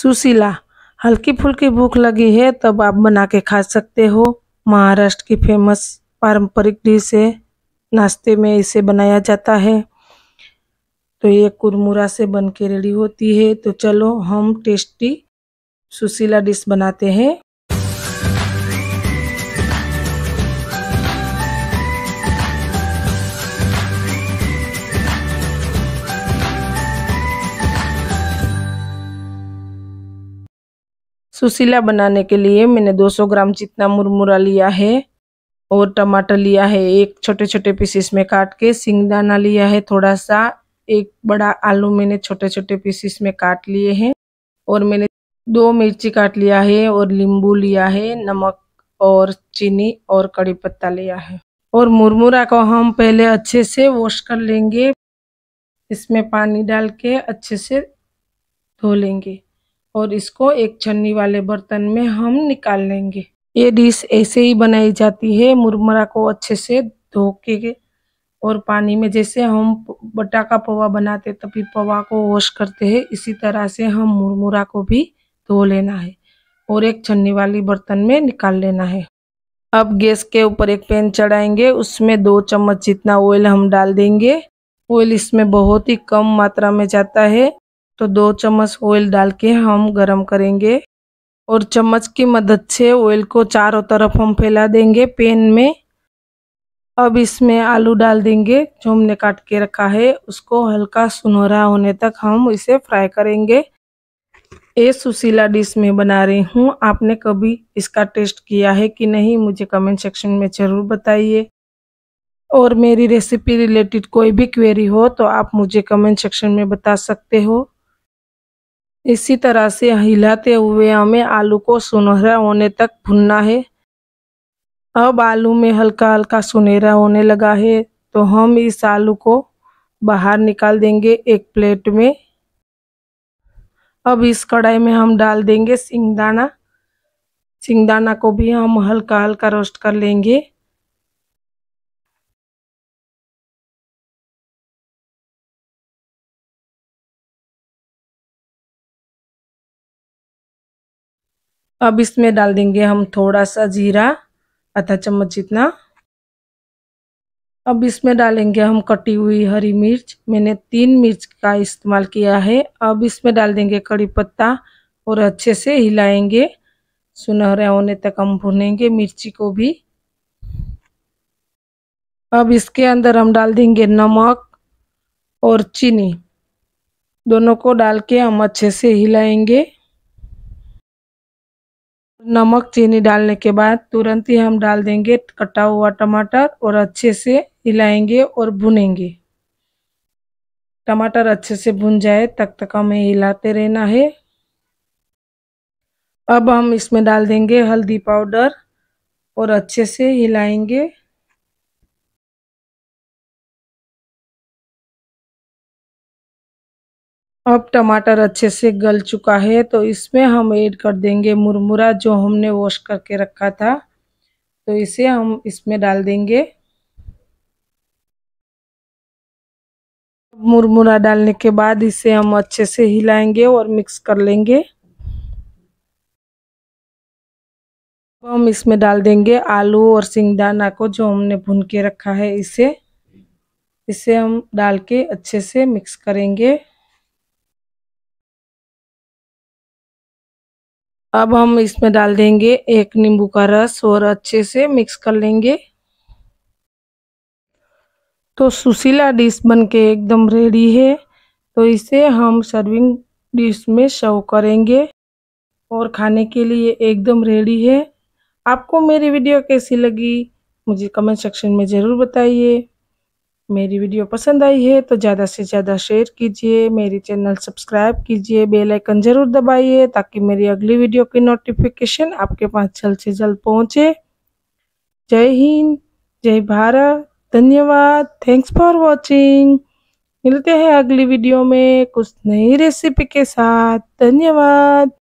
सुशीला हल्की फुल्की भूख लगी है तब आप बना के खा सकते हो महाराष्ट्र की फेमस पारंपरिक डिश है नाश्ते में इसे बनाया जाता है तो ये कुरमुरा से बन के रेडी होती है तो चलो हम टेस्टी सुशीला डिश बनाते हैं सुशीला बनाने के लिए मैंने 200 ग्राम जितना मुरमुरा लिया है और टमाटर लिया है एक छोटे छोटे पीसेस में काट के सिंगदाना लिया है थोड़ा सा एक बड़ा आलू मैंने छोटे छोटे पीसेस में काट लिए हैं और मैंने दो मिर्ची काट लिया है और नींबू लिया है नमक और चीनी और कड़ी पत्ता लिया है और मुरमुरा को हम पहले अच्छे से वॉश कर लेंगे इसमें पानी डाल के अच्छे से धो लेंगे और इसको एक छन्नी वाले बर्तन में हम निकाल लेंगे ये डिश ऐसे ही बनाई जाती है मुरमुरा को अच्छे से धो के और पानी में जैसे हम बटा का पवा बनाते तभी पवा को वॉश करते हैं इसी तरह से हम मुरमुरा को भी धो लेना है और एक छन्नी वाली बर्तन में निकाल लेना है अब गैस के ऊपर एक पैन चढ़ाएंगे उसमें दो चम्मच जितना ऑयल हम डाल देंगे ऑयल इसमें बहुत ही कम मात्रा में जाता है तो दो चम्मच ऑयल डाल के हम गरम करेंगे और चम्मच की मदद से ऑयल को चारों तरफ हम फैला देंगे पैन में अब इसमें आलू डाल देंगे जो हमने काट के रखा है उसको हल्का सुनहरा होने तक हम इसे फ्राई करेंगे ये सुशीला डिश में बना रही हूँ आपने कभी इसका टेस्ट किया है कि नहीं मुझे कमेंट सेक्शन में ज़रूर बताइए और मेरी रेसिपी रिलेटेड कोई भी क्वेरी हो तो आप मुझे कमेंट सेक्शन में बता सकते हो इसी तरह से हिलाते हुए हमें आलू को सुनहरा होने तक भुनना है अब आलू में हल्का हल्का सुनहरा होने लगा है तो हम इस आलू को बाहर निकाल देंगे एक प्लेट में अब इस कढ़ाई में हम डाल देंगे सिंगदाना सिंगदाना को भी हम हल्का हल्का रोस्ट कर लेंगे अब इसमें डाल देंगे हम थोड़ा सा जीरा आधा चम्मच जितना अब इसमें डालेंगे हम कटी हुई हरी मिर्च मैंने तीन मिर्च का इस्तेमाल किया है अब इसमें डाल देंगे कड़ी पत्ता और अच्छे से हिलाएंगे सुनहरा होने तक हम भुनेंगे मिर्ची को भी अब इसके अंदर हम डाल देंगे नमक और चीनी दोनों को डाल के हम अच्छे से हिलाएंगे नमक चीनी डालने के बाद तुरंत ही हम डाल देंगे कटा हुआ टमाटर और अच्छे से हिलाएंगे और भुनेंगे टमाटर अच्छे से भुन जाए तक तक हमें हिलाते रहना है अब हम इसमें डाल देंगे हल्दी पाउडर और अच्छे से हिलाएंगे अब टमाटर अच्छे से गल चुका है तो इसमें हम ऐड कर देंगे मुरमुरा जो हमने वॉश करके रखा था तो इसे हम इसमें डाल देंगे मुरमुरा डालने के बाद इसे हम अच्छे से हिलाएंगे और मिक्स कर लेंगे अब हम इसमें डाल देंगे आलू और सिंगदाना को जो हमने भून के रखा है इसे इसे हम डाल के अच्छे से मिक्स करेंगे अब हम इसमें डाल देंगे एक नींबू का रस और अच्छे से मिक्स कर लेंगे तो सुशीला डिश बन के एकदम रेडी है तो इसे हम सर्विंग डिश में शव करेंगे और खाने के लिए एकदम रेडी है आपको मेरी वीडियो कैसी लगी मुझे कमेंट सेक्शन में ज़रूर बताइए मेरी वीडियो पसंद आई है तो ज़्यादा से ज़्यादा शेयर कीजिए मेरी चैनल सब्सक्राइब कीजिए बेल आइकन ज़रूर दबाइए ताकि मेरी अगली वीडियो की नोटिफिकेशन आपके पास जल्द से जल्द पहुँचे जय हिंद जय भारत धन्यवाद थैंक्स फॉर वॉचिंग मिलते हैं अगली वीडियो में कुछ नई रेसिपी के साथ धन्यवाद